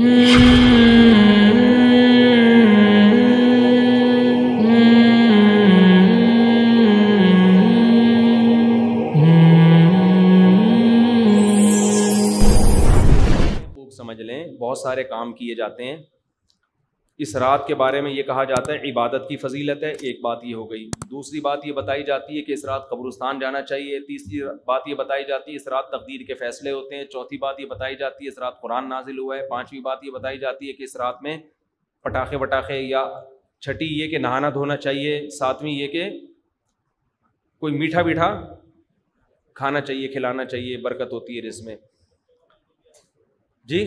हम्म। समझ लें बहुत सारे काम किए जाते हैं इस रात के बारे में ये कहा जाता है इबादत की फजीलत है एक बात ये हो गई दूसरी बात ये बताई जाती है कि इस रात कब्रस्तान जाना चाहिए तीसरी बात ये बताई जाती है इस रात तकदीर के फैसले होते हैं चौथी बात ये बताई जाती है इस रात कुरान नाजिल हुआ है पाँचवीं बात ये बताई जाती है कि इस रात में पटाखे वटाखे या छठी ये कि नहाना धोना चाहिए सातवीं ये कि कोई मीठा मीठा खाना चाहिए खिलाना चाहिए बरकत होती है जिसमें जी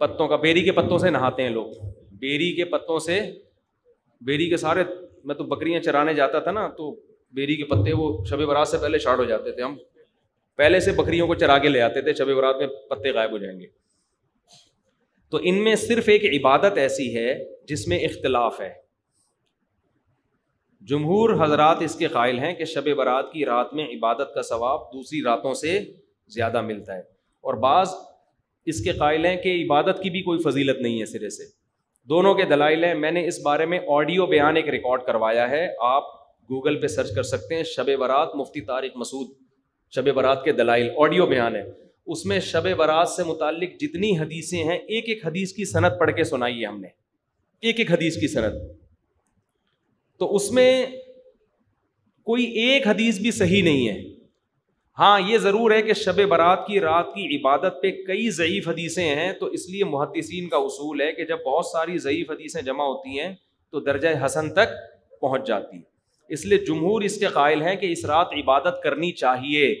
पत्तों का बेरी के पत्तों से नहाते हैं लोग बेरी के पत्तों से बेरी के सारे मैं तो बकरियां चराने जाता था ना तो बेरी के पत्ते वो शब बरात से पहले शार्ट हो जाते थे हम पहले से बकरियों को चरा के ले आते थे शब बरात में पत्ते गायब हो जाएंगे तो इनमें सिर्फ एक इबादत ऐसी है जिसमें इख्तलाफ है जमहूर हजरात इसके कायल हैं कि शब बरात की रात में इबादत का सवाब दूसरी रातों से ज़्यादा मिलता है और बाज़ इसके कायल हैं कि इबादत की भी कोई फजीलत नहीं है सिरे से दोनों के दलाइल हैं मैंने इस बारे में ऑडियो बयान एक रिकॉर्ड करवाया है आप गूगल पे सर्च कर सकते हैं शब बारात मुफ्ती तारिक मसूद शब बारात के दलाइल ऑडियो बयान है उसमें शब बारात से मुतल जितनी हदीसें हैं एक एक हदीस की सनत पढ़ के सुनाई है हमने एक एक हदीस की सनत तो उसमें कोई एक हदीस भी सही नहीं है हाँ ये ज़रूर है कि शब बारात की रात की इबादत पे कई ज़यीफ़ हदीसें हैं तो इसलिए मुहदसिन का उसूल है कि जब बहुत सारी ज़यीफ़ हदीसें जमा होती हैं तो दर्ज हसन तक पहुँच जाती है इसलिए जमहूर इसके कायल हैं कि इस रात इबादत करनी चाहिए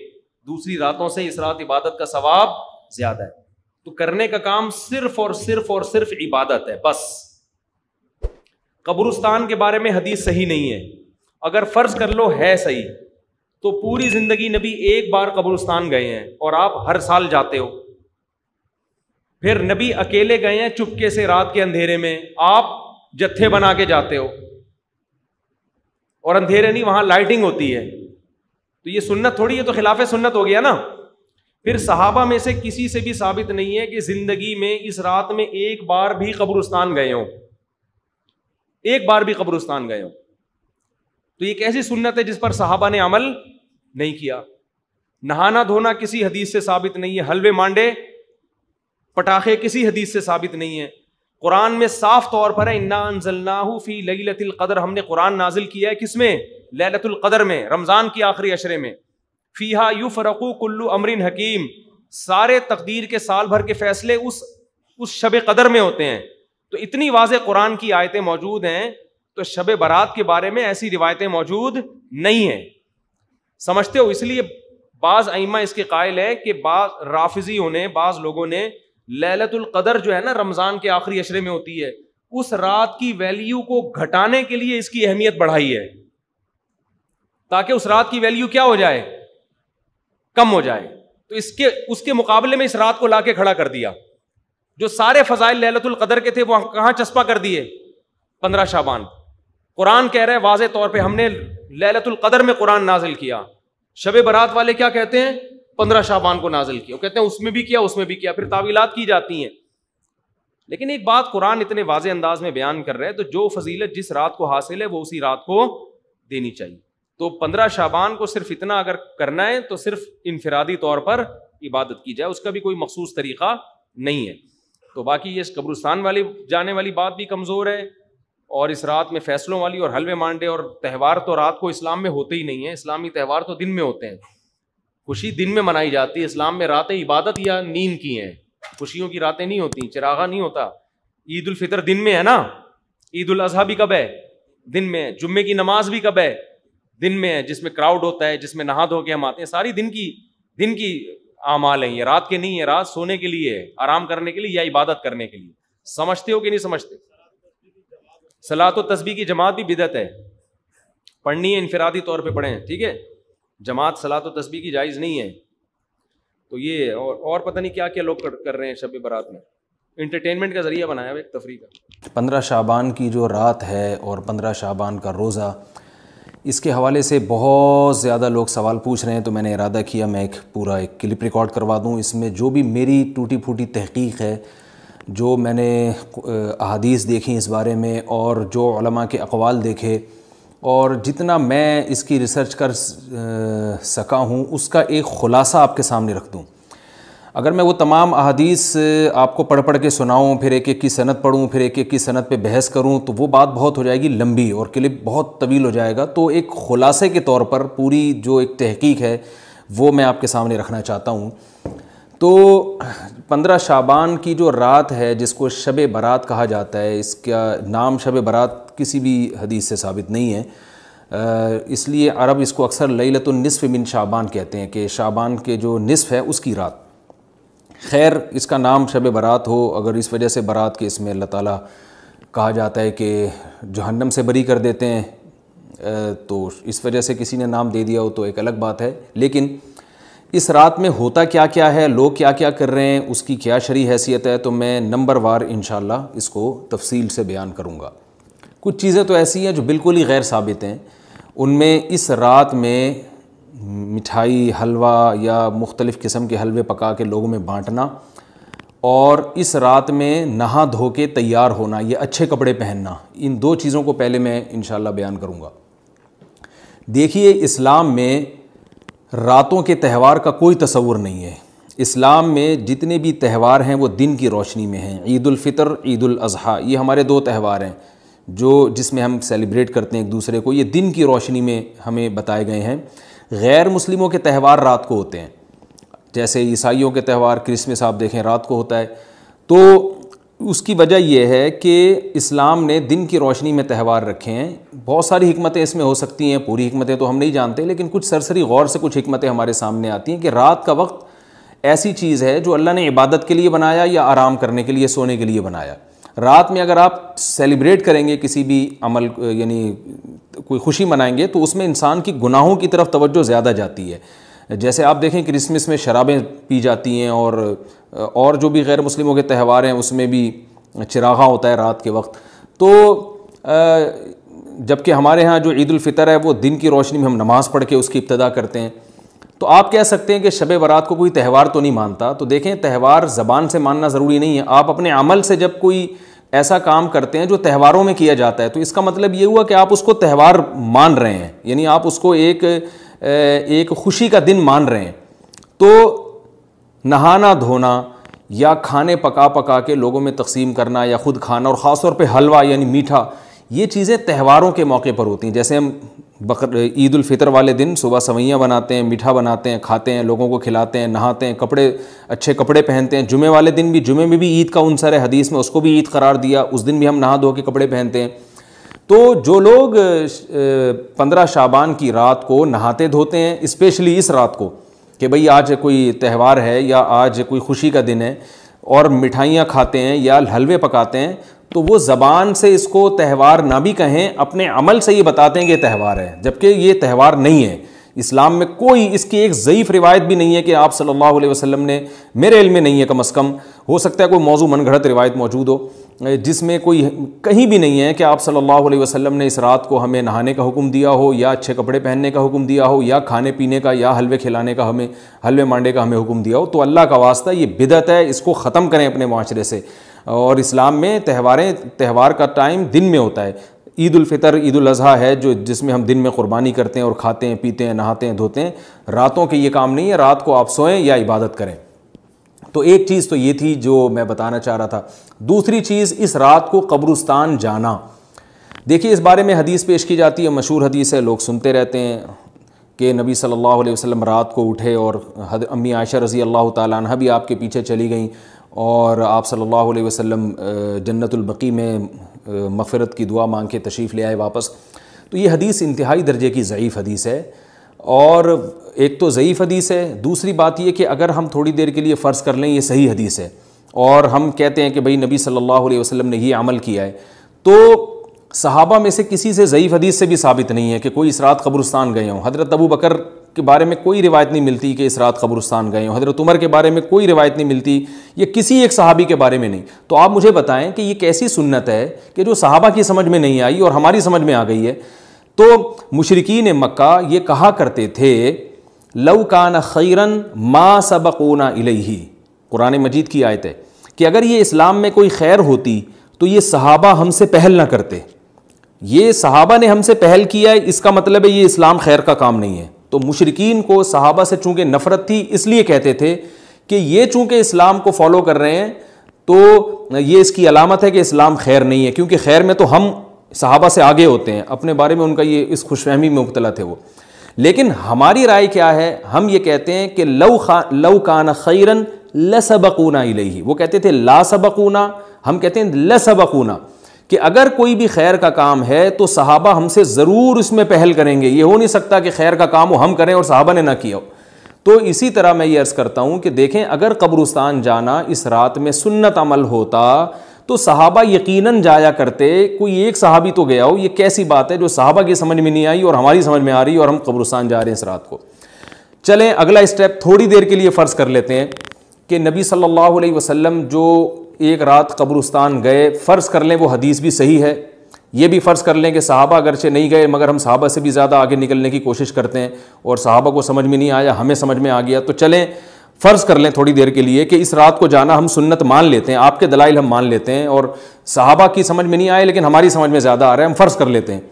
दूसरी रातों से इस रात इबादत का सवाब ज़्यादा है तो करने का काम सिर्फ और सिर्फ और सिर्फ इबादत है बस कब्रस्तान के बारे में हदीस सही नहीं है अगर फ़र्ज़ कर लो है सही तो पूरी जिंदगी नबी एक बार कब्रिस्तान गए हैं और आप हर साल जाते हो फिर नबी अकेले गए हैं चुपके से रात के अंधेरे में आप जत्थे बना के जाते हो और अंधेरे नहीं वहां लाइटिंग होती है तो ये सुन्नत थोड़ी है तो खिलाफ सुन्नत हो गया ना फिर साहबा में से किसी से भी साबित नहीं है कि जिंदगी में इस रात में एक बार भी कब्रुस्तान गए हो एक बार भी कब्रुस्तान गए हो तो ये कैसी सुन्नत है जिस पर साहबा ने अमल नहीं किया नहाना धोना किसी हदीस से साबित नहीं है हलवे मांडे पटाखे किसी हदीस से साबित नहीं है कुरान में साफ तौर पर है इन्ना अनजलनाहू फी लैलतिल कदर हमने कुरान नाजिल किया है किसमें लैलतुल कदर में रमज़ान की आखिरी अशरे में फ़ीहा यू फ़रकू कुल्लू अमरिन हकीम सारे तकदीर के साल भर के फैसले उस उस शब कदर में होते हैं तो इतनी वाज कुरान की आयतें मौजूद हैं तो शब बारात के बारे में ऐसी रिवायतें मौजूद नहीं हैं समझते हो इसलिए बाज आईमा इसके कायल है कि बाज राफिजी ने बाज लोगों ने ललतुल कदर जो है ना रमज़ान के आखिरी अशरे में होती है उस रात की वैल्यू को घटाने के लिए इसकी अहमियत बढ़ाई है ताकि उस रात की वैल्यू क्या हो जाए कम हो जाए तो इसके उसके मुकाबले में इस रात को लाके खड़ा कर दिया जो सारे फजाइल लहलतुल कदर के थे वो कहाँ चस्पा कर दिए पंद्रह शाबान कुरान कह रहे हैं वाज तौर पे हमने ललतुल कदर में कुरान नाजिल किया शब बरात वाले क्या कहते हैं पंद्रह शाबान को नाजिल किया कहते हैं उसमें भी किया उसमें भी किया फिर तावीलात की जाती हैं लेकिन एक बात कुरान इतने वाज अंदाज में बयान कर रहे हैं तो जो फजीलत जिस रात को हासिल है वो उसी रात को देनी चाहिए तो पंद्रह शाबान को सिर्फ इतना अगर करना है तो सिर्फ इनफरादी तौर पर इबादत की जाए उसका भी कोई मखसूस तरीक़ा नहीं है तो बाकी ये कब्रस्तान वाली जाने वाली बात भी कमज़ोर है और इस रात में फैसलों वाली और हलवे मांडे और त्यौहार तो रात को इस्लाम में होते ही नहीं है इस्लामी त्यौहार तो दिन में होते हैं खुशी दिन में मनाई जाती है इस्लाम में रातें इबादत या नींद की हैं खुशियों की रातें नहीं होती चिरागा नहीं होता ईद उल फितर दिन में है ना ईद उल अजहा भी कब है दिन में है जुम्मे की नमाज भी कब है दिन में है जिसमें क्राउड होता है जिसमें नहा धो के हम आते हैं सारी दिन की दिन की आमाल है ये रात के नहीं है रात सोने के लिए है आराम करने के लिए या इबादत करने के लिए समझते हो कि नहीं समझते सलात व तस्बी की जमात भी बिदत है पढ़नी है इनफरादी तौर पर पढ़े ठीक है जमात सलात व तस्बी की जायज़ नहीं है तो ये और और पता नहीं क्या क्या लोग कर, कर रहे हैं शब बारात में इंटरटेनमेंट का ज़रिया बनाया हुआ एक तफरी का पंद्रह शाबान की जो रात है और पंद्रह शाबान का रोज़ा इसके हवाले से बहुत ज़्यादा लोग सवाल पूछ रहे हैं तो मैंने इरादा किया मैं एक पूरा एक क्लिप रिकॉर्ड करवा दूँ इसमें जो भी मेरी टूटी फूटी तहकीक है जो मैंने अहदीस देखी इस बारे में और जो के अकवाल देखे और जितना मैं इसकी रिसर्च कर सका हूँ उसका एक ख़ुलासा आपके सामने रख दूँ अगर मैं वो तमाम अदीस आपको पढ़ पढ़ के सुनाऊँ फिर एक एक की सनत पढ़ूँ फिर एक एक की सनत पे बहस करूँ तो वो बात बहुत हो जाएगी लंबी और क्लिप बहुत तवील हो जाएगा तो एक ख़ुलासे के तौर पर पूरी जो एक तहकीक है वो मैं आपके सामने रखना चाहता हूँ तो पंद्रह शाबान की जो रात है जिसको शब बारात कहा जाता है इसका नाम शब बारात किसी भी हदीस से साबित नहीं है इसलिए अरब इसको अक्सर लैलत नसफ़ मिन शाबान कहते हैं कि शाबान के जो नसफ़ है उसकी रात खैर इसका नाम शब बारात हो अगर इस वजह से बारात के इसमें अल्लाह ताला कहा जाता है कि जहन्नम से बरी कर देते हैं तो इस वजह से किसी ने नाम दे दिया हो तो एक अलग बात है लेकिन इस रात में होता क्या क्या है लोग क्या क्या कर रहे हैं उसकी क्या शरी हैसियत है तो मैं नंबर वार इन इसको तफसील से बयान करूँगा कुछ चीज़ें तो ऐसी हैं जो बिल्कुल ही गैर साबित हैं उनमें इस रात में मिठाई हलवा या मुख्तलिफ़ किस्म के हलवे पका के लोगों में बांटना और इस रात में नहा धो के तैयार होना या अच्छे कपड़े पहनना इन दो चीज़ों को पहले मैं इन बयान करूँगा देखिए इस्लाम में रातों के त्यौहार का कोई तस्वुर नहीं है इस्लाम में जितने भी त्यौहार हैं वो दिन की रोशनी में हैं ईदालफ़ितर ईदालजी ये हमारे दो त्यौहार हैं जो जिसमें हम सेलिब्रेट करते हैं एक दूसरे को ये दिन की रोशनी में हमें बताए गए हैं गैर मुस्लिमों के त्यौहार रात को होते हैं जैसे ईसाइयों के त्यौहार क्रिसमस आप देखें रात को होता है तो उसकी वजह यह है कि इस्लाम ने दिन की रोशनी में त्यौहार रखे हैं बहुत सारी हमतें इसमें हो सकती हैं पूरी हमतें तो हम नहीं जानते लेकिन कुछ सरसरी गौर से कुछ हमतें हमारे सामने आती हैं कि रात का वक्त ऐसी चीज़ है जो अल्लाह ने इबादत के लिए बनाया या आराम करने के लिए सोने के लिए बनाया रात में अगर आप सेलिब्रेट करेंगे किसी भी अमल यानी कोई खुशी मनाएंगे तो उसमें इंसान की गुनाहों की तरफ तवज्जो ज़्यादा जाती है जैसे आप देखें क्रिसमस में शराबें पी जाती हैं और और जो भी गैर मुस्लिमों के त्यौहार हैं उसमें भी चिरागा होता है रात के वक्त तो जबकि हमारे यहाँ जो ईदालफ़ितर है वो दिन की रोशनी में हम नमाज़ पढ़ के उसकी इब्तदा करते हैं तो आप कह सकते हैं कि शब बारात को कोई त्यौहार तो नहीं मानता तो देखें त्यौहार ज़बान से मानना ज़रूरी नहीं है आप अपने अमल से जब कोई ऐसा काम करते हैं जो त्यौहारों में किया जाता है तो इसका मतलब ये हुआ कि आप उसको त्यौहार मान रहे हैं यानी आप उसको एक एक खुशी का दिन मान रहे हैं तो नहाना धोना या खाने पका पका के लोगों में तकसीम करना या ख़ुद खाना और ख़ास तौर पे हलवा यानी मीठा ये चीज़ें त्यौहारों के मौके पर होती हैं जैसे हम बकर ईद फितर वाले दिन सुबह सवैयाँ बनाते हैं मीठा बनाते हैं खाते हैं लोगों को खिलाते हैं नहाते हैं कपड़े अच्छे कपड़े पहनते हैं जुमे वाले दिन भी जुमे में भी ईद का उनसर है हदीस में उसको भी ईद करार दिया उस दिन भी हम नहा धो के कपड़े पहनते हैं तो जो लोग पंद्रह शाबान की रात को नहाते धोते हैं इस्पेशली इस रात को कि भाई आज कोई त्यौहार है या आज कोई खुशी का दिन है और मिठाइयाँ खाते हैं या हलवे पकाते हैं तो वो ज़बान से इसको त्यौहार ना भी कहें अपने अमल से ये बताते हैं कि त्यौहार है जबकि ये त्यौहार नहीं है इस्लाम में कोई इसकी एक ज़यीफ़ रिवायत भी नहीं है कि आप सल्लल्लाहु अलैहि वसल्लम ने मेरे इल्म में नहीं है कम अज़ कम हो सकता है कोई मौजू घड़त रिवायत मौजूद हो जिसमें कोई कहीं भी नहीं है कि आप सल्लल्लाहु अलैहि वसल्लम ने इस रात को हमें नहाने का हुक्म दिया हो या अच्छे कपड़े पहनने का हुक्म दिया हो या खाने पीने का या हलवे खिलाने का हमें हलवे मांडे का हमें हुक्म दिया हो तो अल्लाह का वास्ता ये बिदत है इसको ख़त्म करें अपने माशरे से और इस्लाम में त्यौहारें त्यौहार का टाइम दिन में होता है ईदालफ़ितर ईदालजी है जो जिसमें हम दिन में कुर्बानी करते हैं और खाते हैं पीते हैं नहाते हैं धोते हैं रातों के ये काम नहीं है रात को आप सोएं या इबादत करें तो एक चीज़ तो ये थी जो मैं बताना चाह रहा था दूसरी चीज़ इस रात को कब्रुस्तान जाना देखिए इस बारे में हदीस पेश की जाती है मशहूर हदीस है लोग सुनते रहते हैं कि नबी सल्लल्लाहु अलैहि वसल्लम रात को उठे और अम्मी आयशा रज़ी अल्लाह तह भी आपके पीछे चली गईं और आप सल्लल्लाहु अलैहि वसल्लम जन्नतुलबकी में मफ़रत की दुआ मांग के तशरीफ़ ले आए वापस तो ये हदीस इंतहाई दर्जे की ज़यीफ़ हदीस है और एक तो ज़यीफ़ हदीस है दूसरी बात यह कि अगर हम थोड़ी देर के लिए फ़र्ज़ कर लें ये सही हदीस है और हम कहते हैं कि भाई नबी सल्लल्लाहु अलैहि वसल्लम ने ये अमल किया है तो सहाबा में से किसी से ज़यीफ़ हदीस से भी साबित नहीं है कि कोई इसरात कब्रस्तान गए हों हज़रत अबू बकर के बारे में कोई रिवायत नहीं मिलती कि इस रात कब्रस्तान गए हों हज़रत उमर के बारे में कोई रिवायत नहीं मिलती ये किसी एक सहाबी के बारे में नहीं तो आप मुझे बताएं कि ये कैसी सुन्नत है कि जो सहाबा की समझ में नहीं आई और हमारी समझ में आ गई है तो मुशरकिन मक्का ये कहा करते थे लवकान खैरन मा सबकोना इलेही कुरान मजीद की आयत है कि अगर ये इस्लाम में कोई खैर होती तो ये सहाबा हमसे पहल ना करते ये सहाबा ने हमसे पहल किया है इसका मतलब है ये इस्लाम खैर का काम नहीं है तो मुशरकिन को सहाबा से चूँकि नफ़रत थी इसलिए कहते थे कि ये चूँकि इस्लाम को फॉलो कर रहे हैं तो ये इसकी अलामत है कि इस्लाम खैर नहीं है क्योंकि खैर में तो हम सहाबा से आगे होते हैं अपने बारे में उनका ये इस खुशफहमी में मुबतला थे वो लेकिन हमारी राय क्या है हम ये कहते हैं कि लव खा लव कान खैरन लसबकूना ही वो कहते थे ला सबकूना हम कहते हैं लसबकूना कि अगर कोई भी खैर का काम है तो साहबा हमसे ज़रूर उसमें पहल करेंगे ये हो नहीं सकता कि खैर का काम हो हम करें और साहबा ने ना किया हो तो इसी तरह मैं ये अर्ज़ करता हूँ कि देखें अगर कब्रस्तान जाना इस रात में सुन्नत अमल होता तो सहाबा यकीनन जाया करते कोई एक सहाबी तो गया हो ये कैसी बात है जो सहाबा की समझ में नहीं आई और हमारी समझ में आ रही और हम कब्रस्तान जा रहे हैं इस रात को चलें अगला स्टेप थोड़ी देर के लिए फ़र्ज़ कर लेते हैं कि नबी सल्लल्लाहु अलैहि वसल्लम जो एक रात कब्रस्तान गए फ़र्ज़ कर लें वो हदीस भी सही है ये भी फ़र्ज़ कर लें कि साहबा अगरचे नहीं गए मगर हम साहबा से भी ज़्यादा आगे निकलने की कोशिश करते हैं और साहबा को समझ में नहीं आया हमें समझ में आ गया तो चलें फ़र्ज कर लें थोड़ी देर के लिए कि इस रात को जाना हम सुन्नत मान लेते हैं आपके दलाइल हम मान लेते हैं और साहबा की समझ में नहीं आए लेकिन हमारी समझ में ज़्यादा आ रहा है हम फ़र्ज़ कर लेते हैं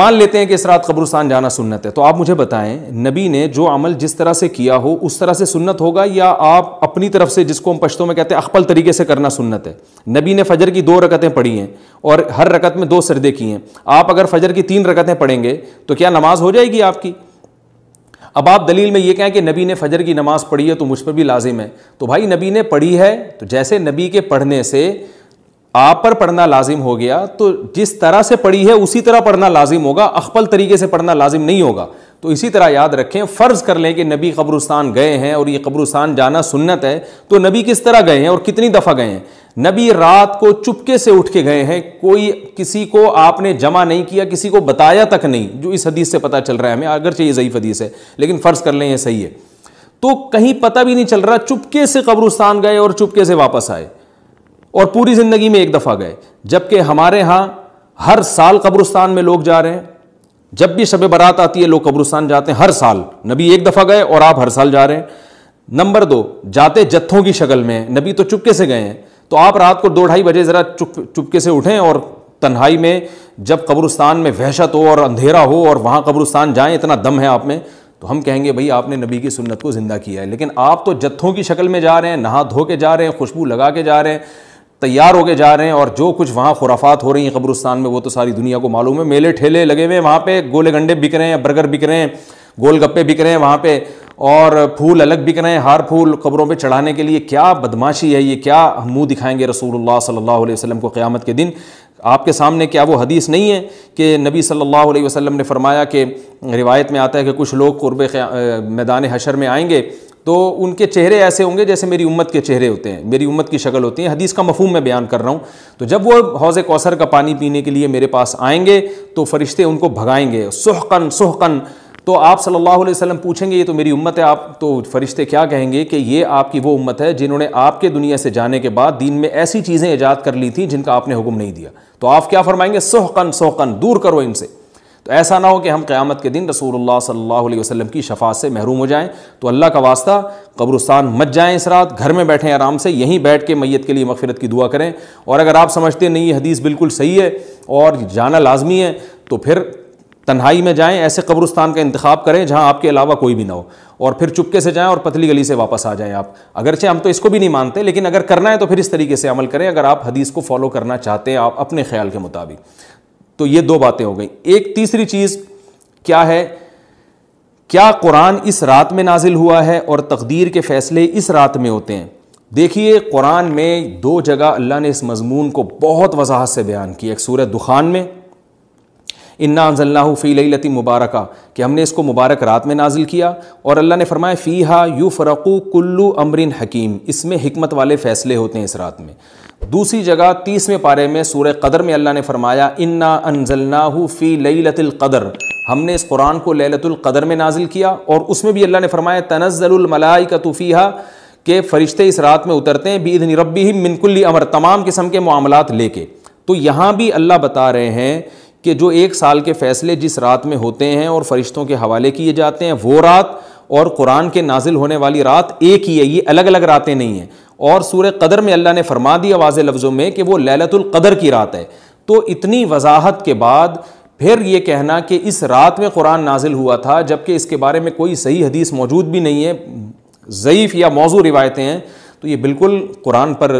मान लेते हैं कि इस रात कब्रस्तान जाना सुन्नत है तो आप मुझे बताएं नबी ने जो अमल जिस तरह से किया हो उस तरह से सुन्नत होगा या आप अपनी तरफ से जिसको हम पश्तों में कहते हैं अकबल तरीके से करना सुन्नत है नबी ने फजर की दो रकतें पढ़ी हैं और हर रकत में दो सरदे की हैं आप अगर फजर की तीन रकतें पढ़ेंगे तो क्या नमाज हो जाएगी आपकी अब आप दलील में ये कहें कि नबी ने फजर की नमाज़ पढ़ी है तो मुझ पर भी लाजिम है तो भाई नबी ने पढ़ी है तो जैसे नबी के पढ़ने से आप पर पढ़ना लाजिम हो गया तो जिस तरह से पढ़ी है उसी तरह पढ़ना लाजिम होगा अखबल तरीके से पढ़ना लाजिम नहीं होगा तो इसी तरह याद रखें फ़र्ज़ कर लें कि नबी कब्रस्तान गए हैं और ये कब्रस्तान जाना सुन्नत है तो नबी किस तरह गए हैं और कितनी दफ़ा गए हैं नबी रात को चुपके से उठ के गए हैं कोई किसी को आपने जमा नहीं किया किसी को बताया तक नहीं जो इस हदीस से पता चल रहा है हमें अगर चाहिए ज़यीफ़ हदीस है लेकिन फ़र्ज़ कर लें यह सही है तो कहीं पता भी नहीं चल रहा चुपके से कब्रुस्तान गए और चुपके से वापस आए और पूरी ज़िंदगी में एक दफ़ा गए जबकि हमारे यहाँ हर साल कब्रुस्तान में लोग जा रहे हैं जब भी शब बारात आती है लोग कब्रुस्तान जाते हैं हर साल नबी एक दफ़ा गए और आप हर साल जा रहे हैं नंबर दो जाते जत्थों की शक्ल में नबी तो चुपके से गए हैं तो आप रात को दो ढाई बजे ज़रा चुप चुपके से उठें और तन्हाई में जब कब्रस्तान में वहशत हो और अंधेरा हो और वहाँ कब्रस्तान जाएं इतना दम है आप में तो हम कहेंगे भाई आपने नबी की सुन्नत को ज़िंदा किया है लेकिन आप तो जत्थों की शक्ल में जा रहे हैं नहा धो के जा रहे हैं खुशबू लगा के जा रहे हैं तैयार होके जा रहे हैं और जो कुछ वहाँ खुराफात हो रही हैं कब्रस्तान में वो तो सारी दुनिया को मालूम है मेले ठेले लगे हुए हैं वहाँ पे गोले गंडे बिक रहे हैं बर्गर बिक रहे हैं गोलगप्पे बिक रहे हैं वहाँ पर और फूल अलग बिक रहे हैं हार फूल कब्रों पे चढ़ाने के लिए क्या बदमाशी है ये क्या मुंह मुँह दिखाएंगे रसूलुल्लाह सल्लल्लाहु अलैहि वसल्लम को क़यामत के दिन आपके सामने क्या वो हदीस नहीं है कि नबी सल्लल्लाहु अलैहि वसल्लम ने फरमाया कि रिवायत में आता है कि कुछ लोग कुर्ब मैदान हशर में आएंगे तो उनके चेहरे ऐसे होंगे जैसे मेरी उम्मत के चेहरे होते हैं मेरी उम्मत की शक्ल होती है हदीस का मफहूम मैं बयान कर रहा हूँ तो जब वो हौज़ कौसर का पानी पीने के लिए मेरे पास आएंगे तो फरिश्ते उनको भगाएंगे सुहकन सुहकन तो आप सल्लल्लाहु अलैहि वसल्लम पूछेंगे ये तो मेरी उम्मत है आप तो फरिश्ते क्या कहेंगे कि ये आपकी वो उम्मत है जिन्होंने आपके दुनिया से जाने के बाद दीन में ऐसी चीज़ें ईजाद कर ली थी जिनका आपने हुक्म नहीं दिया तो आप क्या फरमाएंगे सोहकन सोहकन दूर करो इनसे तो ऐसा ना हो कि हम क़्यामत के दिन रसूलुल्लाह सल्लल्लाहु अलैहि वसल्लम की शफात से महरूम हो जाएं तो अल्लाह का वास्ता कब्रस्तान मत जाएं इस रात घर में बैठें आराम से यहीं बैठ के मैत के लिए मफ़रत की दुआ करें और अगर आप समझते नहीं ये हदीस बिल्कुल सही है और जाना लाजमी है तो फिर तन्हाई में जाएं ऐसे कब्रस्तान का इंतखा करें जहां आपके अलावा कोई भी ना हो और फिर चुपके से जाएं और पतली गली से वापस आ जाएं आप अगरचे हम तो इसको भी नहीं मानते लेकिन अगर करना है तो फिर इस तरीके से अमल करें अगर आप हदीस को फॉलो करना चाहते हैं आप अपने ख्याल के मुताबिक तो ये दो बातें हो गई एक तीसरी चीज़ क्या है क्या कुरान इस रात में नाजिल हुआ है और तकदीर के फैसले इस रात में होते हैं देखिए कुरान में दो जगह अल्लाह ने इस मजमून को बहुत वजाहत से बयान किया एक सूरत दुखान में इन्ना अनजल्ला फ़ी लई लती मुबारक कि हमने इसको मुबारक रात में नाजिल किया और अल्लाह ने फरमाया फ़ी हा यू फ़रकू कुल्लू अमरिन हकीम इसमें हमत वाले फ़ैसले होते हैं इस रात में दूसरी जगह तीसवें पारे में सूर कदर में अल्लाह ने फरमाया इन्ना अनजल्ला फ़ी लई कदर हमने इस कुरान को ललतुल कदर में नाजिल किया और उसमें भी अल्लाह ने फरमाया तनज़लमलाई का फ़ीहा के फरिश्ते इस रात में उतरते हैं बीद रबी ही मिनकुल्ली अमर तमाम किस्म के मामला लेके तो यहाँ भी अल्लाह बता रहे हैं कि जो एक साल के फ़ैसले जिस रात में होते हैं और फरिश्तों के हवाले किए जाते हैं वो रात और कुरान के नाजिल होने वाली रात एक ही है ये अलग अलग रातें नहीं हैं और सूर कदर में अल्लाह ने फरमा दिया वाज लफ्ज़ों में कि वो ललतुल्क़दर की रात है तो इतनी वजाहत के बाद फिर ये कहना कि इस रात में कुरान नाजिल हुआ था जबकि इसके बारे में कोई सही हदीस मौजूद भी नहीं है ज़यीफ़ या मौजू रिवायतें हैं तो ये बिल्कुल कुरान पर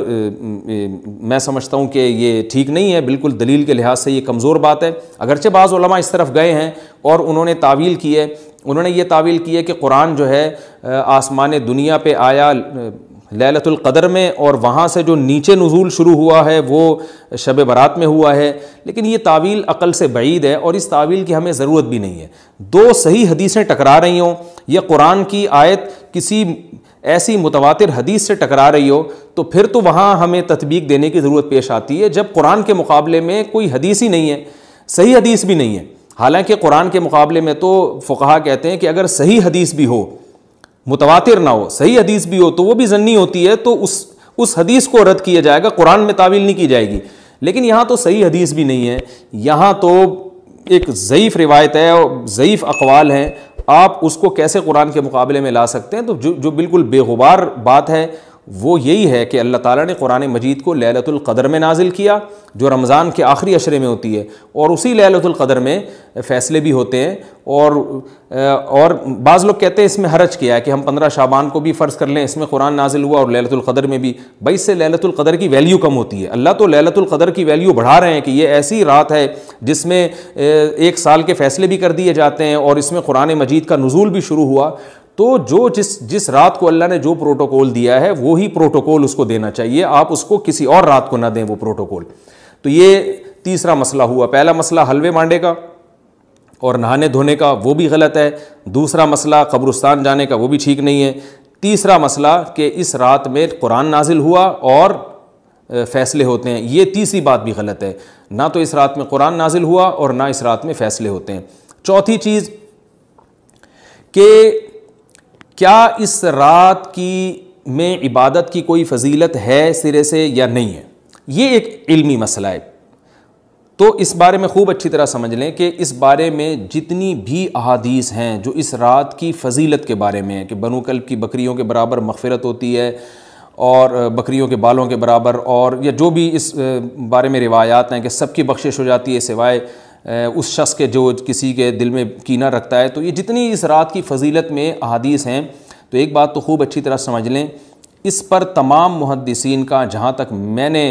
मैं समझता हूँ कि ये ठीक नहीं है बिल्कुल दलील के लिहाज से ये कमज़ोर बात है अगरचे बाज़ इस तरफ गए हैं और उन्होंने तावील की है उन्होंने ये तावील की है कि कुरान जो है आसमान दुनिया पर आया लैलतुल कदर में और वहाँ से जो नीचे नज़ूल शुरू हुआ है वो शब बरात में हुआ है लेकिन ये तावील अक़ल से बईद है और इस तावील की हमें ज़रूरत भी नहीं है दो सही हदीसें टकरा रही हों या कुरान की आयत किसी ऐसी मुतवातिर हदीस से टकरा रही हो तो फिर तो वहाँ हमें तदबीक देने की ज़रूरत पेश आती है जब कुरान के मुकाबले में कोई हदीस ही नहीं है सही हदीस भी नहीं है हालांकि कुरान के मुकाबले में तो फ़ुकहा कहते हैं कि अगर सही हदीस भी हो मुतवातिर ना हो सही हदीस भी हो तो वो भी जन्नी होती है तो उस उस हदीस को रद्द किया जाएगा कुरान में तावील नहीं की जाएगी लेकिन यहाँ तो सही हदीस भी नहीं है यहाँ तो एक ज़यीफ़ रिवायत है और ज़यीफ़ अकवाल हैं आप उसको कैसे कुरान के मुकाबले में ला सकते हैं तो जो जो बिल्कुल बेगुबार बात है वो यही है कि अल्लाह ताला ने कुरान मजीद को लैलतुल क़दर में नाजिल किया जो रमज़ान के आखिरी अशरे में होती है और उसी लैलतुल क़दर में फ़ैसले भी होते हैं और और बाज़ लोग कहते हैं इसमें हरज किया है कि हम पंद्रह शाबान को भी फ़र्ज़ कर लें इसमें कुरान नाजिल हुआ और लैलतुल क़दर में भी भाई इससे लैलतुल क़दर की वैल्यू कम होती है अल्लाह तो लैलतुल क़दर की वैल्यू बढ़ा रहे हैं कि ये ऐसी रात है जिसमें एक साल के फ़ैसले भी कर दिए जाते हैं और इसमें कुरान मजीद का नज़ूल भी शुरू हुआ तो जो जिस जिस रात को अल्लाह ने जो प्रोटोकॉल दिया है वो ही प्रोटोकॉल उसको देना चाहिए आप उसको किसी और रात को ना दें वो प्रोटोकॉल तो ये तीसरा मसला हुआ पहला मसला हलवे मांडे का और नहाने धोने का वो भी गलत है दूसरा मसला कब्रस्तान जाने का वो भी ठीक नहीं है तीसरा मसला कि इस रात में कुरान नाजिल हुआ और फ़ैसले होते हैं ये तीसरी बात भी गलत है ना तो इस रात में कुरान नाजिल हुआ और ना इस रात में फ़ैसले होते हैं चौथी चीज़ के क्या इस रात की में इबादत की कोई फजीलत है सिरे से या नहीं है ये एक इल्मी मसला है तो इस बारे में खूब अच्छी तरह समझ लें कि इस बारे में जितनी भी अहादीस हैं जो इस रात की फजीलत के बारे में है कि बनोकल्प की बकरियों के बराबर मगफरत होती है और बकरियों के बालों के बराबर और या जो भी इस बारे में रिवायात हैं कि सबकी बख्शिश हो जाती है सिवाय उस शख्स के जो किसी के दिल में कीना रखता है तो ये जितनी इस रात की फजीलत में अदीस हैं तो एक बात तो खूब अच्छी तरह समझ लें इस पर तमाम मुहदसिन का जहाँ तक मैंने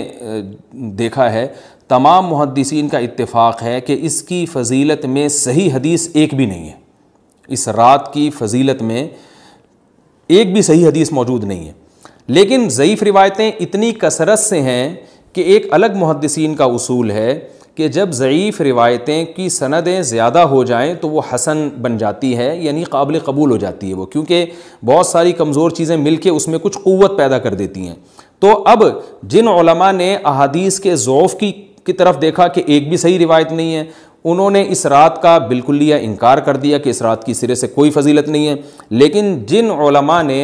देखा है तमाम मुहदसिन का इतफ़ाक़ है कि इसकी फजीलत में सही हदीस एक भी नहीं है इस रात की फजीलत में एक भी सही हदीस मौजूद नहीं है लेकिन ज़यीफ़ रिवायतें इतनी कसरत से हैं कि एक अलग मुहदसिन का उसूल है कि जब ज़यीफ़ रिवायतें की सनदें ज़्यादा हो जाएँ तो वो हसन बन जाती है यानी काबिल कबूल हो जाती है वो क्योंकि बहुत सारी कमज़ोर चीज़ें मिल के उसमें कुछ क़वत पैदा कर देती हैं तो अब जिन ने अहादीस के ज़ौफ़ की की तरफ देखा कि एक भी सही रिवायत नहीं है उन्होंने इस रात का बिल्कुल लिया इनकार कर दिया कि इस रात की सिरे से कोई फजीलत नहीं है लेकिन जिन ने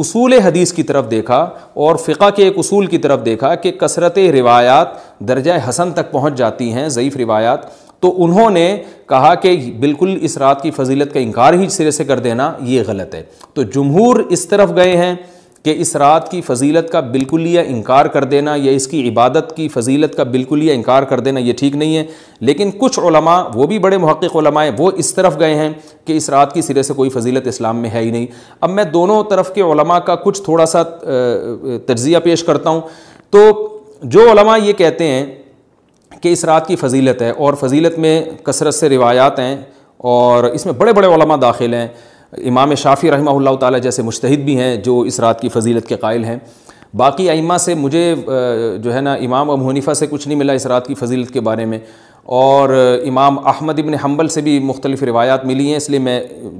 उसूल हदीस की तरफ देखा और फ़िका के एक उसूल की तरफ देखा कि कसरत रिवायात दर्ज हसन तक पहुँच जाती हैं ज़यीफ़ रिवायात तो उन्होंने कहा कि बिल्कुल इस रात की फजीलत का इनकार ही सिरे से कर देना ये गलत है तो जमहूर इस तरफ गए हैं कि इस रात की फजीलत का बिल्कुल यह इनकार कर देना या इसकी इबादत की फजीलत का बिल्कुल यह इनकार कर देना ये ठीक नहीं है लेकिन कुछ उलमा वो भी बड़े महक़ हैं वो इस तरफ गए हैं कि इस रात की सिरे से कोई फजीलत इस्लाम में है ही नहीं अब मैं दोनों तरफ के उलमा का कुछ थोड़ा सा तजिया पेश करता हूँ तो जो उलमा ये कहते हैं कि इस रात की फजीलत है और फजीलत में कसरत से रिवायात हैं और इसमें बड़े बड़े उलमा दाखिल हैं इमाम शाफ़ी रही ताली जैसे मुश्तद भी हैं जो इस रात की फजीलत के कायल हैं बाकी अइमा से मुझे जो है ना इमाम अब हनीफ़ा से कुछ नहीं मिला इस रात की फजीलत के बारे में और इमाम अहमद इबन हम्बल से भी मुख्तलिफ रिवायात मिली हैं इसलिए मैं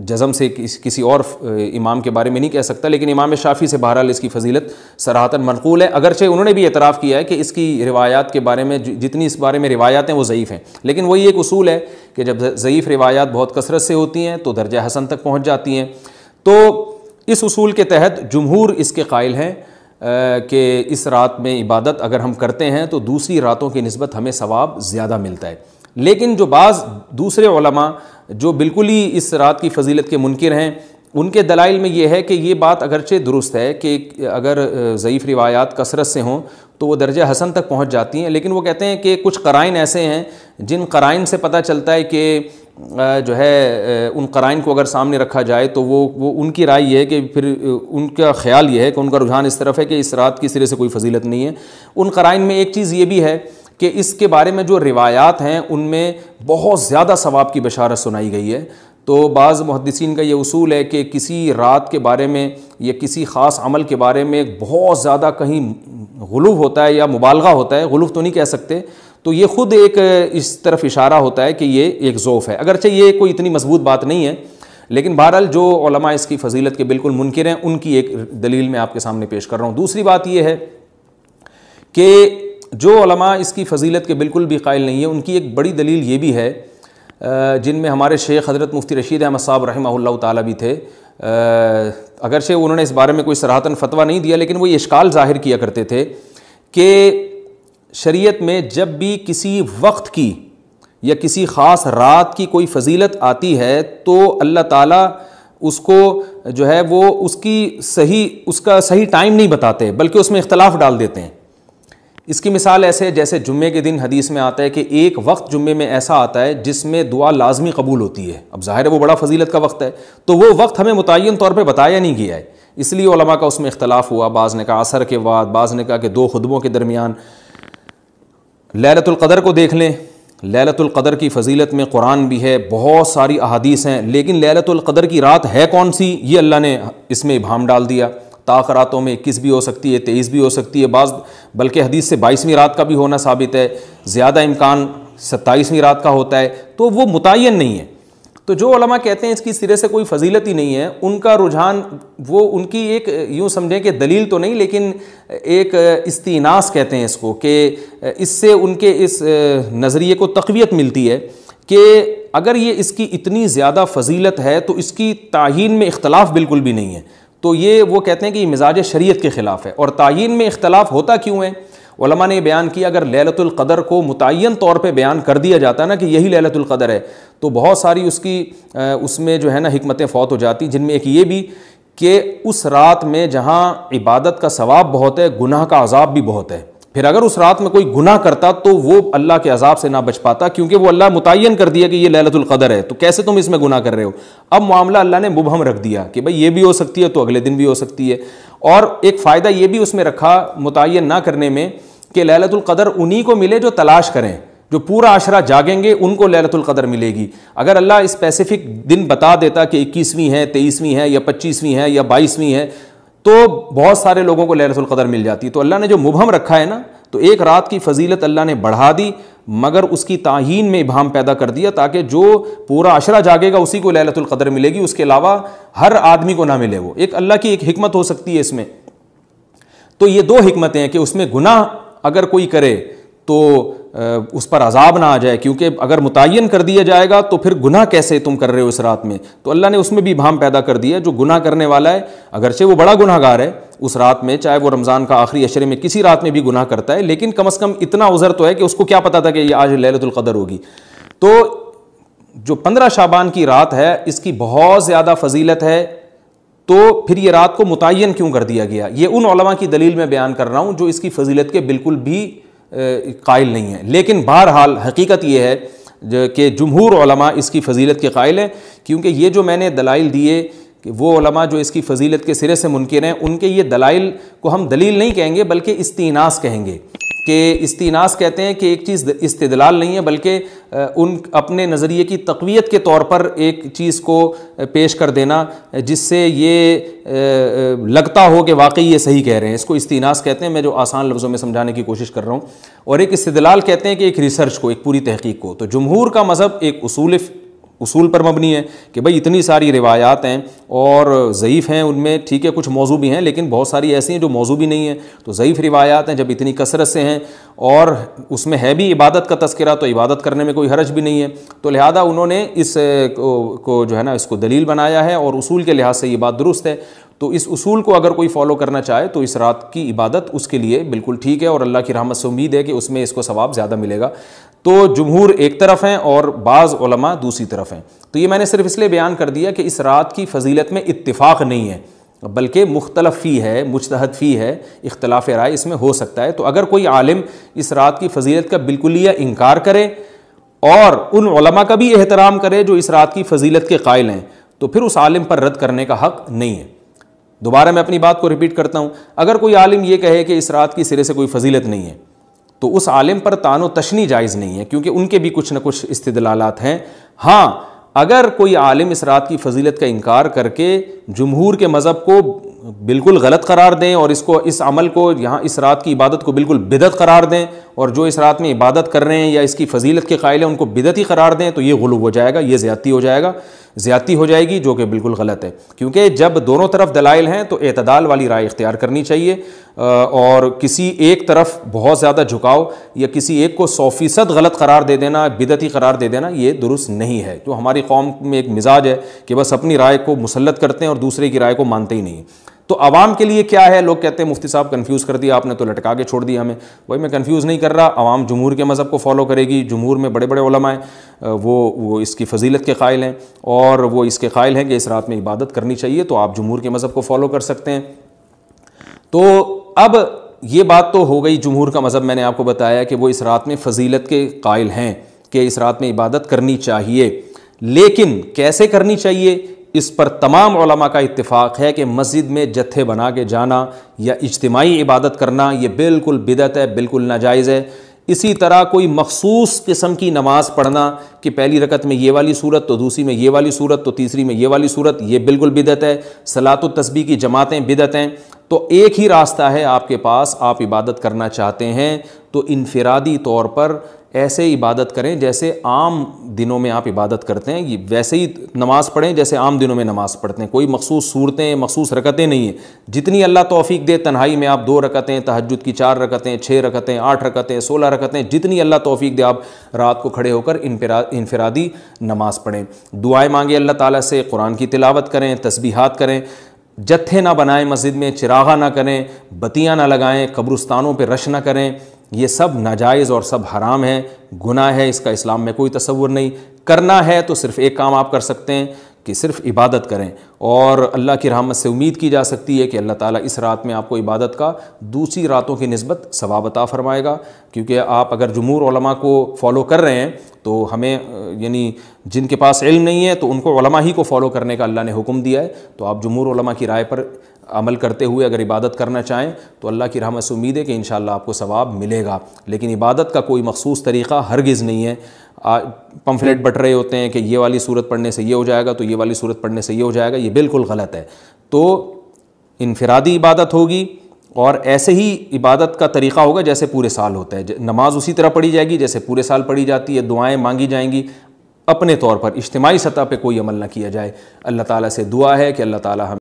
जज़म से किस, किसी और इमाम के बारे में नहीं कह सकता लेकिन इमाम शाफ़ी से बहरहाल इसकी फजीलत सराहतन मनकूल है अगरचे उन्होंने भी एतराफ़ किया है कि इसकी रिवायात के बारे में जितनी इस बारे में रिवायात हैं वो ज़यीफ़ हैं लेकिन वही एक असूल है कि जब ज़यीफ़ रिवायात बहुत कसरत से होती हैं तो दर्जा हसन तक पहुँच जाती हैं तो इस असूल के तहत जमहूर इसके कायल हैं कि इस रात में इबादत अगर हम करते हैं तो दूसरी रातों की नस्बत हमें सवाब ज़्यादा मिलता है लेकिन जो बाज़ दूसरे ओलमा जो बिल्कुल ही इस रात की फजीलत के मुनकर हैं उनके दलाइल में यह है कि ये बात अगरचे दुरुस्त है कि अगर ज़यीफ़ रिवायात कसरत से हों तो वो दर्ज हसन तक पहुँच जाती हैं लेकिन वो कहते हैं कि कुछ कराइन ऐसे हैं जिन कराइन से पता चलता है कि जो है उन कराइन को अगर सामने रखा जाए तो वो वो उनकी राय ये है कि फिर उनका ख्याल ये है कि उनका रुझान इस तरफ है कि इस रात की सिरे से कोई फजीलत नहीं है उन कराइन में एक चीज़ ये भी है कि इसके बारे में जो रिवायात हैं उनमें बहुत ज़्यादा सवाब की बशारत सुनाई गई है तो बाज़ मुहदसिन का ये असूल है कि किसी रात के बारे में या किसी ख़ास अमल के बारे में बहुत ज़्यादा कहीं गुलू होता है या मुबालगा होता है गुलू तो नहीं कह सकते तो ये खुद एक इस तरफ इशारा होता है कि ये एक ज़ोफ़ है अगरचे ये कोई इतनी मजबूत बात नहीं है लेकिन बहरहाल जो ओलमा इसकी फजीलत के बिल्कुल मुनकर हैं उनकी एक दलील मैं आपके सामने पेश कर रहा हूँ दूसरी बात यह है कि जो ओलमा इसकी फजीलत के बिल्कुल भी कायल नहीं है उनकी एक बड़ी दलील ये भी है जिनमें हमारे शेख हज़रत मुफ्ती रशीद अहमद साहब रहमल्ला ताली भी थे अगरचे उन्होंने इस बारे में कोई सराहतन फतवा नहीं दिया लेकिन वो ये इश्काल ज़ाहिर किया करते थे कि शरीयत में जब भी किसी वक्त की या किसी ख़ास रात की कोई फजीलत आती है तो अल्लाह ताला उसको जो है वो उसकी सही उसका सही टाइम नहीं बताते बल्कि उसमें इख्तलाफ डाल देते हैं इसकी मिसाल ऐसे जैसे जुम्मे के दिन हदीस में आता है कि एक वक्त जुम्मे में ऐसा आता है जिसमें दुआ लाजमी कबूल होती है अब ज़ाहिर है वो बड़ा फजीलत का वक्त है तो वो वक्त हमें मुतन तौर पर बताया नहीं गया है इसलिए का उसमें इख्तलाफ हुआ बाज़ ने कहा असर के बाद बाज़ ने कहा कि दो खुतबों के दरमियान ललतुल्क़दर को देख लें ललतुल्क़दर की फजीलत में कुरान भी है बहुत सारी अहादीस हैं लेकिन ललतुल्क़दर की रात है कौन सी ये अल्लाह ने इसमें इबाम डाल दिया ताक रातों में इक्कीस भी हो सकती है तेईस भी हो सकती है बाज़ बल्कि हदीस से बाईसवीं रात का भी होना साबित है ज़्यादा इम्कान सत्ताईसवीं रात का होता है तो वो मुतन नहीं है तो जो जोमा कहते हैं इसकी सिरे से कोई फजीलत ही नहीं है उनका रुझान वो उनकी एक यूँ समझें कि दलील तो नहीं लेकिन एक इस्तीनास कहते हैं इसको कि इससे उनके इस नज़रिए को तकवीत मिलती है कि अगर ये इसकी इतनी ज़्यादा फजीलत है तो इसकी तयन में इख्तलाफ बिल्कुल भी नहीं है तो ये वो कहते हैं कि मिजाज शरीत के ख़िलाफ़ है और तयन में इख्तलाफ होता क्यों है उलमा ने बयान किया अगर ललतुल कदर को मुतन तौर पे बयान कर दिया जाता ना कि यही ललतुल कदर है तो बहुत सारी उसकी उसमें जो है ना हमतें फौत हो जाती जिनमें एक ये भी कि उस रात में जहाँ इबादत का सवाब बहुत है गुनाह का अजाब भी बहुत है फिर अगर उस रात में कोई गुनाह करता तो वो अल्लाह के अजाब से ना बच पाता क्योंकि वो अल्लाह मुतन कर दिया कि ये ललतुल कदर है तो कैसे तुम इसमें गुनाह कर रहे हो अब मामला अल्लाह ने मुबहम रख दिया कि भाई ये भी हो सकती है तो अगले दिन भी हो सकती है और एक फ़ायदा ये भी उसमें रखा मुतन ना करने में कि ललतुल कदर उन्हीं को मिले जो तलाश करें जो पूरा आशरा जागेंगे उनको ललतुल कदर मिलेगी अगर अल्लाह स्पेसिफिक दिन बता देता कि इक्कीसवीं है तेईसवीं है या पच्चीसवीं है या बाईसवीं है तो बहुत सारे लोगों को ललतुल कदर मिल जाती तो अल्लाह ने जो मुबहम रखा है ना तो एक रात की फजीलत अल्लाह ने बढ़ा दी मगर उसकी ताहीन में इबाम पैदा कर दिया ताकि जो पूरा अशरा जागेगा उसी को ललतुल कदर मिलेगी उसके अलावा हर आदमी को ना मिले वो एक अल्लाह की एक हमत हो सकती है इसमें तो ये दो हमतें हैं कि उसमें गुनाह अगर कोई करे तो उस पर अजाब ना आ जाए क्योंकि अगर मुतन कर दिया जाएगा तो फिर गुनाह कैसे तुम कर रहे हो इस रात में तो अल्लाह ने उसमें भी भाम पैदा कर दिया जो गुनाह करने वाला है अगरचे वो बड़ा गुनाहगार है उस रात में चाहे वो रमज़ान का आखिरी अशरे में किसी रात में भी गुनाह करता है लेकिन कम अज़ कम इतना उज़र तो है कि उसको क्या पता था कि ये आज लहलतुल्क़दर होगी तो जो पंद्रह शाबान की रात है इसकी बहुत ज़्यादा फजीलत है तो फिर ये रात को मुतन क्यों कर दिया गया ये उन उनमा की दलील में बयान कर रहा हूँ जो इसकी फजीलत के बिल्कुल भी कायल नहीं है लेकिन बहरहाल हकीकत यह है कि जमहूर ओलमा इसकी फजीलत के कायल हैं क्योंकि ये जो मैंने दलाइल दिए कि वो जो इसकी फजीलत के सिरे से मुनकिन हैं उनके ये दलाइल को हम दलील नहीं कहेंगे बल्कि इस्तीनास कहेंगे कि इस्तीनास कहते हैं कि एक चीज़ इस्तदलाल नहीं है बल्कि उन अपने नज़रिए की तकवीत के तौर पर एक चीज़ को पेश कर देना जिससे ये लगता हो कि वाकई ये सही कह रहे हैं इसको इस्तीनास कहते हैं मैं जो आसान लफ्ज़ों में समझाने की कोशिश कर रहा हूँ और एक इस्तदलाल कहते हैं कि एक रिसर्च को एक पूरी तहकीक को तो जमहूर का मज़हब एक असूल उसूल पर मबनी है कि भाई इतनी सारी रिवायात हैं और ज़यीफ़ हैं उनमें ठीक है कुछ मौजू भी हैं लेकिन बहुत सारी ऐसी हैं जो मौजू भी नहीं हैं तो ज़यीफ़ रिवायात हैं जब इतनी कसरत से हैं और उसमें है भी इबादत का तस्करा तो इबादत करने में कोई हरज भी नहीं है तो लिहाजा उन्होंने इस को, को जो है ना इसको दलील बनाया है और उसूल के लिहाज से ये बात दुरुस्त है तो इस उसूल को अगर कोई फॉलो करना चाहे तो इस रात की इबादत उसके लिए बिल्कुल ठीक है और अल्लाह की रहमत से उम्मीद है कि उसमें इसको सवाब ज़्यादा मिलेगा तो जमहूर एक तरफ हैं और बाज़ उलमा दूसरी तरफ हैं तो ये मैंने सिर्फ इसलिए बयान कर दिया कि इस रात की फजीलत में इतफाक़ नहीं है बल्कि मुख्तलफ फ़ी है मुश्तहद फ़ी है इख्तलाफ राय इसमें हो सकता है तो अगर कोई आलिम इस रात की फजीलत का बिल्कुलिया इनकार करे और उन उलमा का भी एहतराम करे जो इस रात की फजीलत के कायल हैं तो फिर उस आलिम पर रद्द करने का हक नहीं है दोबारा मैं अपनी बात को रिपीट करता हूँ अगर कोई आलिम ये कहे कि इस रात की सिरे से कोई फजीलत नहीं है तो उस आलिम पर तानो तशनी जायज़ नहीं है क्योंकि उनके भी कुछ ना कुछ इस्तलालत हैं हाँ अगर कोई आलिम इस रात की फजीलत का इनकार करके जमहूर के मज़हब को बिल्कुल गलत करार दें और इसको इस अमल को यहाँ इस रात की इबादत को बिल्कुल बिदत करार दें और जो इस रात में इबादत कर रहे हैं या इसकी फजीलत के कायल हैं उनको बिदती करार दें तो ये गलू हो जाएगा ये ज़्यादती हो जाएगा ज़्यादती हो जाएगी जो कि बिल्कुल गलत है क्योंकि जब दोनों तरफ दलाइल हैं तो अतदाल वाली राय इख्तियार करनी चाहिए और किसी एक तरफ बहुत ज़्यादा झुकाव या किसी एक को सौ फ़ीसद गलत करार दे देना बिदती करार दे देना ये दुरुस्त नहीं है जो तो हमारी कौम में एक मिजाज है कि बस अपनी राय को मुसलत करते हैं और दूसरे की राय को मानते ही नहीं तो आवाम के लिए क्या है लोग कहते हैं मुफ्ती साहब कन्फ्यूज़ कर दिया आपने तो लटका के छोड़ दिया हमें भाई मैं कन्फ्यूज़ नहीं कर रहा आवाम जमूर के मज़हब को फॉलो करेगी जमूर में बड़े बड़े हैं वो वो इसकी फजीलत के कायल हैं और वो इसके कायल हैं कि इस रात में इबादत करनी चाहिए तो आप जमूर के मज़हब को फॉलो कर सकते हैं तो अब ये बात तो हो गई जमहूर का मज़हब मैंने आपको बताया कि वो इस रात में फजीलत के कायल हैं कि इस रात में इबादत करनी चाहिए लेकिन कैसे करनी चाहिए इस पर तमाम उलमा का इतफ़ाक़ है कि मस्जिद में जत्थे बना के जाना या इज्तमाही इबादत करना ये बिल्कुल बिदत है बिल्कुल नाजायज़ है इसी तरह कोई मखसूस किस्म की नमाज़ पढ़ना कि पहली रकत में ये वाली सूरत तो दूसरी में ये वाली सूरत तो तीसरी में ये वाली सूरत ये बिल्कुल बिदत है सलात व तस्बी की जमातें बिदत हैं तो एक ही रास्ता है आपके पास आप इबादत करना चाहते हैं तो इनफरादी तौर पर ऐसे इबादत करें जैसे आम दिनों में आप इबादत करते हैं वैसे ही नमाज़ पढ़ें जैसे आम दिनों में नमाज़ पढ़ते हैं कोई मखसूस सूरतें मखसूस रकतें नहीं हैं जितनी अल्लाह तोफ़ी दे तन्हाई में आप दो रकतें तहजद की चार रकतें छः रकतें आठ रकतें सोलह रकतें जितनी अल्लाह तोफ़ी दे आप रात को खड़े होकर इनफरादी नमाज़ पढ़ें दुआएँ मांगे अल्लाह ताली से कुरान की तिलावत करें तस्बीहात करें जत्थे ना बनाएं मस्जिद में चिरागा ना करें बतियाँ ना लगाएं कब्रस्तानों पर रश ना करें ये सब नाजायज़ और सब हराम है गुनाह है इसका इस्लाम में कोई तस्वुर नहीं करना है तो सिर्फ़ एक काम आप कर सकते हैं कि सिर्फ इबादत करें और अल्लाह की रहमत से उम्मीद की जा सकती है कि अल्लाह ताला इस रात में आपको इबादत का दूसरी रातों की नस्बत सवाबता फ़रमाएगा क्योंकि आप अगर जमूर को फॉलो कर रहे हैं तो हमें यानी जिनके पास इल्म नहीं है तो उनको उलमा ही को फॉलो करने का अल्लाह ने हुक्म दिया है तो आप जमूर उलमा की राय पर अमल करते हुए अगर इबादत करना चाहें तो अल्लाह की रहमत से उम्मीद है कि इन आपको सवाब मिलेगा लेकिन इबादत का कोई मखसूस तरीक़ा हरगिज़ नहीं है पम्फलेट बट रहे होते हैं कि ये वाली सूरत पढ़ने से ये हो जाएगा तो ये वाली सूरत पढ़ने से ये हो जाएगा ये बिल्कुल गलत है तो इनफरादी इबादत होगी और ऐसे ही इबादत का तरीक़ा होगा जैसे पूरे साल होता है नमाज उसी तरह पढ़ी जाएगी जैसे पूरे साल पढ़ी जाती है दुआएं मांगी जाएंगी अपने तौर पर इज्तमाही सतह पे कोई अमल ना किया जाए अल्लाह ताला से दुआ है कि अल्लाह ताला हम